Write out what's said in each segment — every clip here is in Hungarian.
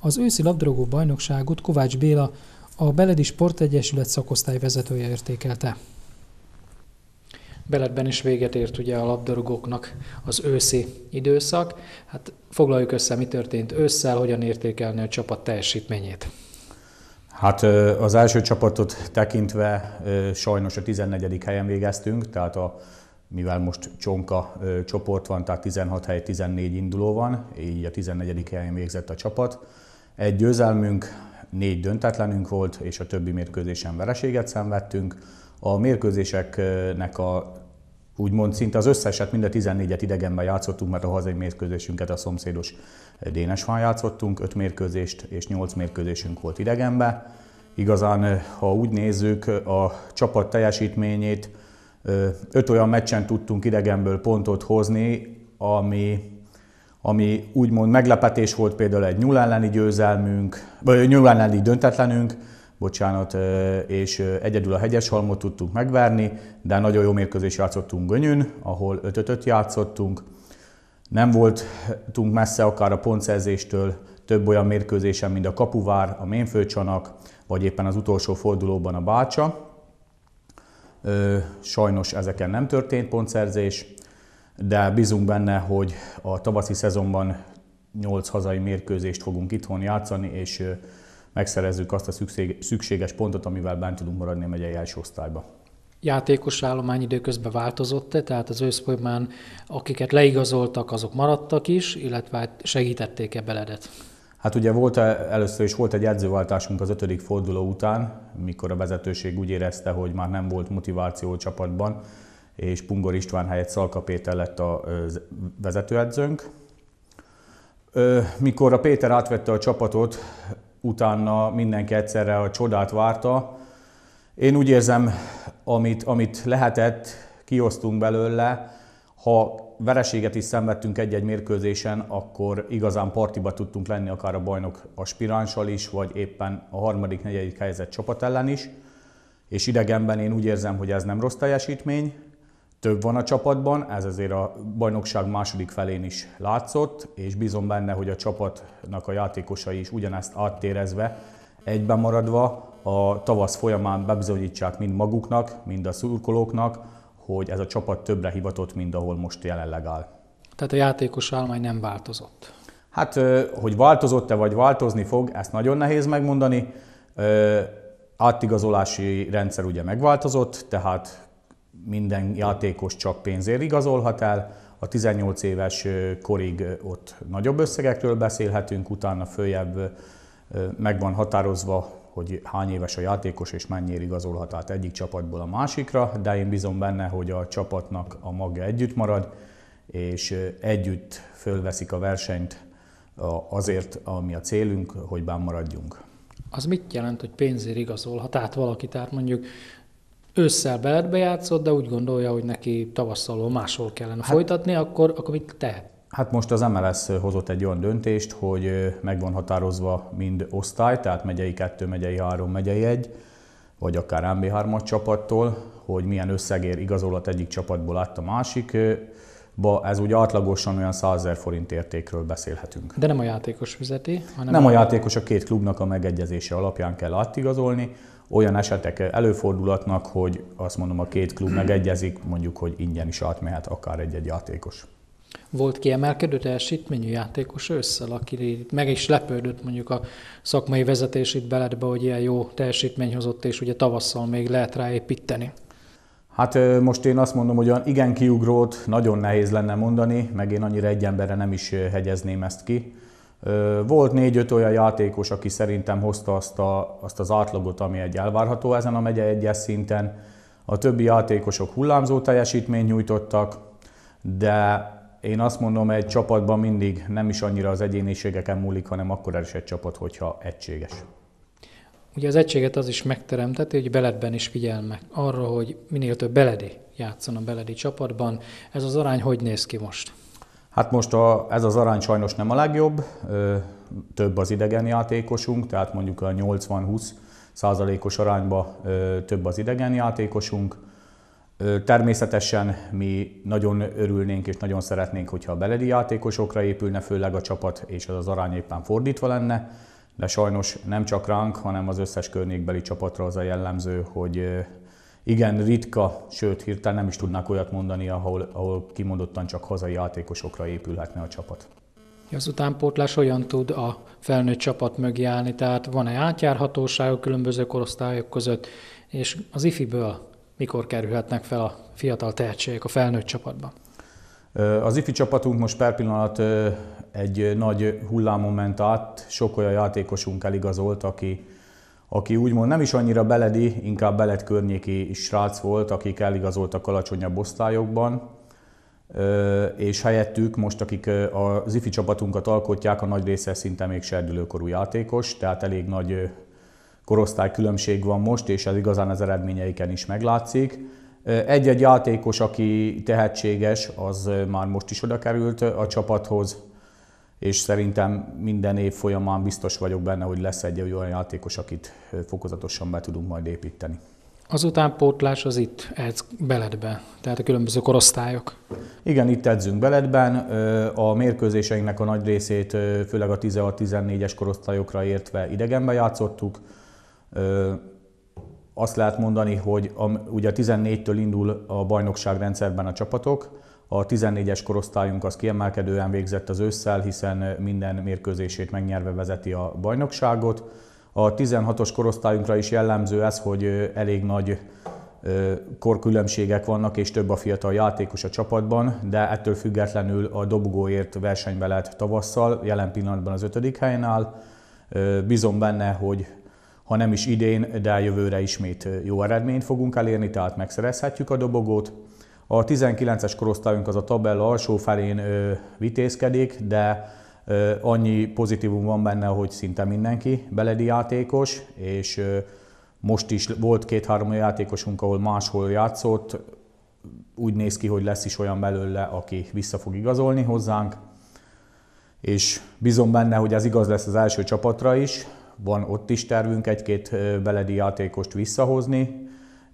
Az őszi labdarúgó bajnokságot Kovács Béla, a Beledi Sportegyesület szakosztály vezetője értékelte. Beledben is véget ért ugye a labdarúgóknak az őszi időszak. Hát foglaljuk össze, mi történt ősszel, hogyan értékelni a csapat teljesítményét. Hát az első csapatot tekintve sajnos a 14. helyen végeztünk, tehát a, mivel most csonka csoport van, tehát 16 hely, 14 induló van, így a 14. helyen végzett a csapat. Egy győzelmünk, négy döntetlenünk volt, és a többi mérkőzésen vereséget szenvedtünk. A mérkőzéseknek a úgymond szinte az összeset, mind a 14-et idegenben játszottunk, mert a hazai mérkőzésünket a szomszédos Dénesfán játszottunk, 5 mérkőzést és 8 mérkőzésünk volt idegenben. Igazán, ha úgy nézzük a csapat teljesítményét, öt olyan meccsen tudtunk idegenből pontot hozni, ami ami úgymond meglepetés volt például egy nyúl elleni győzelmünk, vagy nyúl elleni döntetlenünk, bocsánat, és egyedül a hegyes halmot tudtuk megverni, de nagyon jó mérkőzés játszottunk Gönyün, ahol 5 játszottunk. Nem voltunk messze akár a pontszerzéstől, több olyan mérkőzésen, mint a Kapuvár, a Ménfőcsanak, vagy éppen az utolsó fordulóban a Bácsa. Sajnos ezeken nem történt pontszerzés de bízunk benne, hogy a tavaszi szezonban 8 hazai mérkőzést fogunk itthon játszani, és megszerezzük azt a szükséges pontot, amivel bent tudunk maradni a megyei első osztályba. Játékos állomány időközben változott-e, tehát az ősz folyamán akiket leigazoltak, azok maradtak is, illetve hát segítették-e beledet? Hát ugye volt e, először is volt egy edzőváltásunk az ötödik forduló után, mikor a vezetőség úgy érezte, hogy már nem volt motiváció a csapatban, és Pungor István helyett Szalka Péter lett a vezetőedzőnk. Mikor a Péter átvette a csapatot, utána mindenki egyszerre a csodát várta. Én úgy érzem, amit, amit lehetett, kiosztunk belőle. Ha vereséget is szenvedtünk egy-egy mérkőzésen, akkor igazán partiba tudtunk lenni akár a bajnok aspiránssal is, vagy éppen a harmadik, negyedik helyzet csapat ellen is. És idegenben én úgy érzem, hogy ez nem rossz teljesítmény több van a csapatban, ez azért a bajnokság második felén is látszott, és bízom benne, hogy a csapatnak a játékosai is ugyanezt áttérezve, egyben maradva a tavasz folyamán bebizonyítsák mind maguknak, mind a szurkolóknak, hogy ez a csapat többre hivatott, mint ahol most jelenleg áll. Tehát a játékos állomány nem változott? Hát, hogy változott-e vagy változni fog, ezt nagyon nehéz megmondani. Átigazolási rendszer ugye megváltozott, tehát minden játékos csak pénzért igazolhat el, a 18 éves korig ott nagyobb összegekről beszélhetünk, utána följebb meg van határozva, hogy hány éves a játékos és mennyire igazolhat át egyik csapatból a másikra, de én bízom benne, hogy a csapatnak a maga együtt marad, és együtt fölveszik a versenyt azért, ami a célunk, hogy bán maradjunk. Az mit jelent, hogy pénzért igazolhat át valaki? Tehát mondjuk ősszel beletbe játszott, de úgy gondolja, hogy neki tavasszal máshol kellene hát, folytatni, akkor, akkor mit tehet? Hát most az MLS hozott egy olyan döntést, hogy meg van határozva mind osztály, tehát megyei 2, megyei 3, megyei 1, vagy akár MB3 csapattól, hogy milyen összegér igazolat egyik csapatból át a másikba. Ez ugye átlagosan olyan 100 000 forint értékről beszélhetünk. De nem a játékos fizeti, hanem... Nem a játékos, a két klubnak a megegyezése alapján kell átigazolni olyan esetek előfordulatnak, hogy azt mondom, a két klub hmm. megegyezik, mondjuk, hogy ingyen is átmehet akár egy-egy játékos. Volt kiemelkedő teljesítményű játékos ősszel, aki meg is lepődött mondjuk a szakmai vezetés itt beledbe, hogy ilyen jó teljesítmény hozott, és ugye tavasszal még lehet rá építeni. Hát most én azt mondom, hogy olyan igen kiugrót nagyon nehéz lenne mondani, meg én annyira egy emberre nem is hegyezném ezt ki. Volt négy-öt olyan játékos, aki szerintem hozta azt, a, azt az átlagot, ami egy elvárható ezen a megye egyes szinten. A többi játékosok hullámzó teljesítményt nyújtottak, de én azt mondom, egy csapatban mindig nem is annyira az egyéniségeken múlik, hanem akkor is egy csapat, hogyha egységes. Ugye az egységet az is megteremteti, hogy beledben is figyelnek arra, hogy minél több beledi játszon a beledi csapatban. Ez az arány hogy néz ki most? Hát most a, ez az arány sajnos nem a legjobb, több az idegen játékosunk, tehát mondjuk a 80-20 százalékos arányba több az idegen játékosunk. Természetesen mi nagyon örülnénk és nagyon szeretnénk, hogyha a beledi játékosokra épülne főleg a csapat, és ez az arány éppen fordítva lenne, de sajnos nem csak ránk, hanem az összes környékbeli csapatra az a jellemző, hogy igen ritka, sőt hirtelen nem is tudnák olyat mondani, ahol, ahol kimondottan csak hazai játékosokra épülhetne a csapat. Az utánpótlás olyan tud a felnőtt csapat mögé állni, tehát van-e átjárhatóság a különböző korosztályok között, és az ifiből mikor kerülhetnek fel a fiatal tehetségek a felnőtt csapatban? Az ifi csapatunk most per pillanat egy nagy hullámon ment át, sok olyan játékosunk eligazolt, aki aki úgymond nem is annyira beledi, inkább beled környéki srác volt, akik eligazoltak alacsonyabb osztályokban, és helyettük most, akik a zifi csapatunkat alkotják, a nagy része szinte még serdülőkorú játékos, tehát elég nagy különbség van most, és ez igazán az eredményeiken is meglátszik. Egy-egy játékos, aki tehetséges, az már most is oda került a csapathoz, és szerintem minden év folyamán biztos vagyok benne, hogy lesz egy olyan játékos, akit fokozatosan be tudunk majd építeni. Az utánpótlás az itt edz beledben, tehát a különböző korosztályok. Igen, itt edzünk beledben. A mérkőzéseinknek a nagy részét, főleg a 16-14-es korosztályokra értve idegenben játszottuk. Azt lehet mondani, hogy a, ugye 14-től indul a bajnokság rendszerben a csapatok, a 14-es korosztályunk az kiemelkedően végzett az ősszel, hiszen minden mérkőzését megnyerve vezeti a bajnokságot. A 16-os korosztályunkra is jellemző ez, hogy elég nagy korkülönbségek vannak, és több a fiatal játékos a csapatban, de ettől függetlenül a dobogóért versenybe lehet tavasszal, jelen pillanatban az ötödik helyen áll. Bízom benne, hogy ha nem is idén, de jövőre ismét jó eredményt fogunk elérni, tehát megszerezhetjük a dobogót. A 19-es korosztályunk az a tabella alsó felén vitézkedik, de annyi pozitívum van benne, hogy szinte mindenki beledi játékos, és most is volt két-három játékosunk, ahol máshol játszott, úgy néz ki, hogy lesz is olyan belőle, aki vissza fog igazolni hozzánk, és bízom benne, hogy ez igaz lesz az első csapatra is, van ott is tervünk egy-két beledi játékost visszahozni,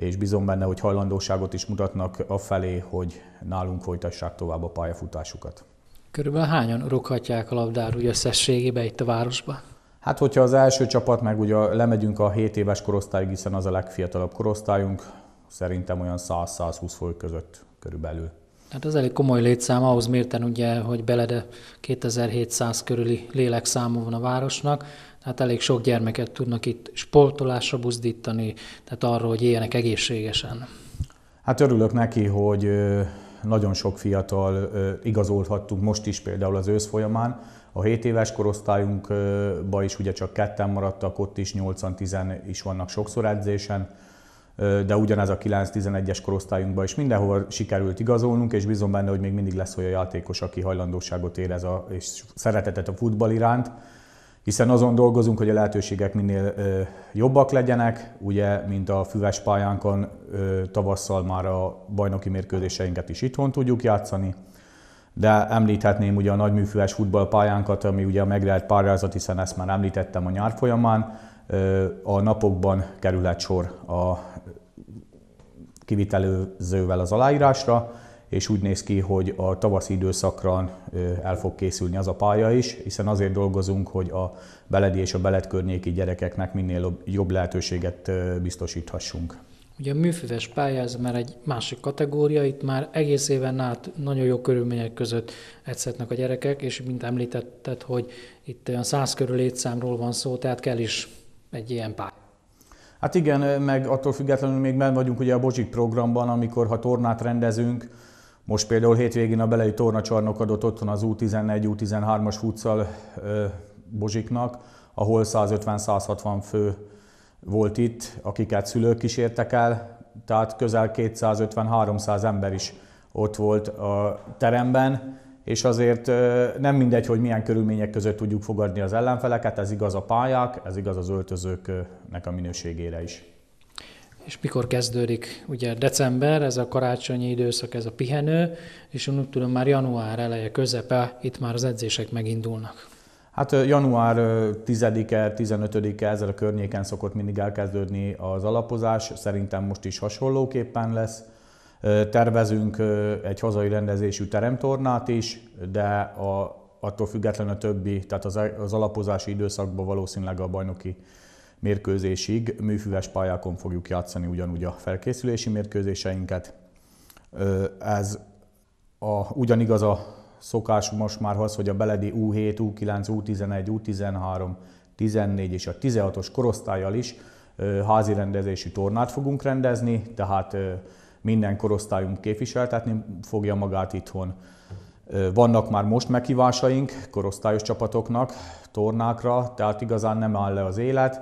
és bízom benne, hogy hajlandóságot is mutatnak afelé, hogy nálunk folytassák tovább a pályafutásukat. Körülbelül hányan rughatják a labdár úgy összességében itt a városban? Hát, hogyha az első csapat, meg ugye lemegyünk a 7 éves korosztályig, hiszen az a legfiatalabb korosztályunk, szerintem olyan 100-120 foly között körülbelül. Hát ez elég komoly létszám ahhoz mérten ugye, hogy Belede 2700 körüli lélekszámú van a városnak, tehát elég sok gyermeket tudnak itt sportolásra buzdítani, tehát arról, hogy éljenek egészségesen. Hát örülök neki, hogy nagyon sok fiatal igazolhattunk most is például az ősz folyamán. A 7 éves korosztályunkba is ugye csak ketten maradtak, ott is 8-10 is vannak sokszor edzésen de ugyanez a 9-11-es korosztályunkban is mindenhol sikerült igazolnunk, és bízom benne, hogy még mindig lesz olyan játékos, aki hajlandóságot érez a, és szeretetet a futball iránt, hiszen azon dolgozunk, hogy a lehetőségek minél ö, jobbak legyenek, ugye, mint a füves pályánkon ö, tavasszal már a bajnoki mérkőzéseinket is itthon tudjuk játszani, de említhetném ugye a nagyműfüves futballpályánkat, ami ugye a megrelt pályázat, hiszen ezt már említettem a nyár folyamán, a napokban kerül egy sor a kivitelőzővel az aláírásra, és úgy néz ki, hogy a tavaszi időszakra el fog készülni az a pálya is, hiszen azért dolgozunk, hogy a beledi és a beled környéki gyerekeknek minél jobb lehetőséget biztosíthassunk. Ugye a műfüves pálya ez már egy másik kategória, itt már egész éven át nagyon jó körülmények között egyszernek a gyerekek, és mint említetted, hogy itt olyan 100 körül létszámról van szó, tehát kell is egy ilyen pár. Hát igen, meg attól függetlenül még benne vagyunk ugye a Bozsik programban, amikor ha tornát rendezünk, most például hétvégén a belei tornacsarnok adott otthon az U11, U13-as futszal Bozsiknak, ahol 150-160 fő volt itt, akiket szülők kísértek el, tehát közel 250-300 ember is ott volt a teremben, és azért nem mindegy, hogy milyen körülmények között tudjuk fogadni az ellenfeleket, ez igaz a pályák, ez igaz az öltözőknek a minőségére is. És mikor kezdődik? Ugye december, ez a karácsonyi időszak, ez a pihenő, és úgy tudom már január eleje, közepe, itt már az edzések megindulnak. Hát január 10-e, 15-e ezzel a környéken szokott mindig elkezdődni az alapozás, szerintem most is hasonlóképpen lesz. Tervezünk egy hazai rendezésű teremtornát is, de a, attól függetlenül a többi, tehát az, az alapozási időszakban valószínűleg a bajnoki mérkőzésig műfüves pályákon fogjuk játszani ugyanúgy a felkészülési mérkőzéseinket. Ez a, ugyanigaz a szokás most már az, hogy a Beledi U7, U9, U11, U13, 14 és a 16-os korosztályjal is házi rendezésű tornát fogunk rendezni, tehát minden korosztályunk képviseltetni fogja magát itthon. Vannak már most meghívásaink korosztályos csapatoknak, tornákra, tehát igazán nem áll le az élet.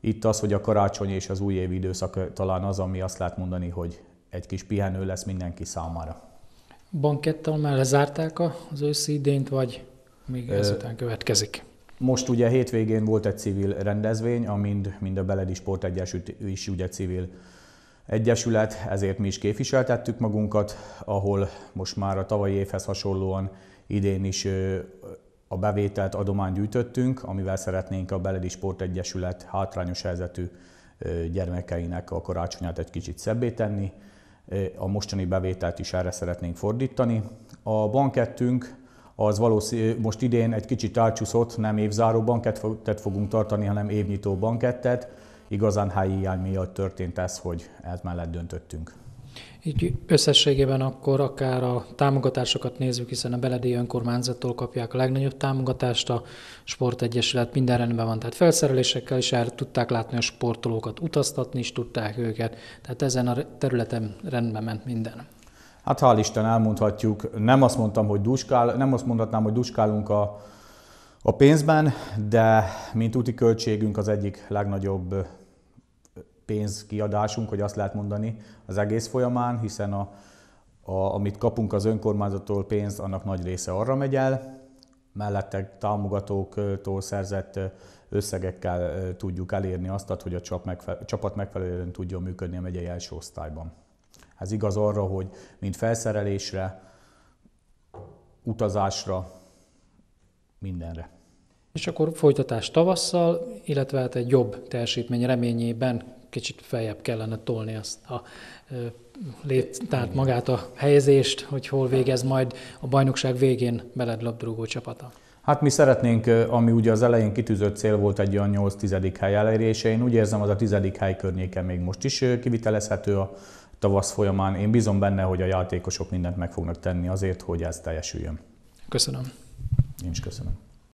Itt az, hogy a karácsony és az év időszak talán az, ami azt lehet mondani, hogy egy kis pihenő lesz mindenki számára. Bankettel már lezárták az őszi idényt, vagy még ezután következik? Most ugye hétvégén volt egy civil rendezvény, amint mind a Beledi Sport Egyesült is ugye civil Egyesület, ezért mi is képviseltettük magunkat, ahol most már a tavalyi évhez hasonlóan idén is a bevételt adományt gyűjtöttünk, amivel szeretnénk a Beledi Sportegyesület hátrányos helyzetű gyermekeinek a karácsonyát egy kicsit szebbé tenni. A mostani bevételt is erre szeretnénk fordítani. A bankettünk az valószínű, most idén egy kicsit átcsúszott, nem évzáró bankettet fogunk tartani, hanem évnyitó bankettet igazán hiány e miatt történt ez, hogy ez mellett döntöttünk. Így összességében akkor akár a támogatásokat nézzük, hiszen a beledi önkormányzattól kapják a legnagyobb támogatást, a sportegyesület minden rendben van, tehát felszerelésekkel is el tudták látni a sportolókat, utaztatni is tudták őket, tehát ezen a területen rendben ment minden. Hát hál' Isten elmondhatjuk, nem azt mondtam, hogy duskál, nem azt mondhatnám, hogy duskálunk a, a pénzben, de mint úti költségünk az egyik legnagyobb pénzkiadásunk, hogy azt lehet mondani az egész folyamán, hiszen a, a, amit kapunk az önkormányzattól pénzt, annak nagy része arra megy el, mellette támogatóktól szerzett összegekkel tudjuk elérni azt, hogy a csapat megfelelően tudjon működni a megyei első osztályban. Ez igaz arra, hogy mind felszerelésre, utazásra, mindenre. És akkor folytatás tavasszal, illetve hát egy jobb teljesítmény reményében kicsit feljebb kellene tolni azt a lét, tehát magát a helyezést, hogy hol végez majd a bajnokság végén beled labdarúgó csapata. Hát mi szeretnénk, ami ugye az elején kitűzött cél volt egy olyan 8 10 hely elérése, én úgy érzem, az a 10. hely környéke még most is kivitelezhető a tavasz folyamán. Én bízom benne, hogy a játékosok mindent meg fognak tenni azért, hogy ez teljesüljön. Köszönöm. Én is köszönöm.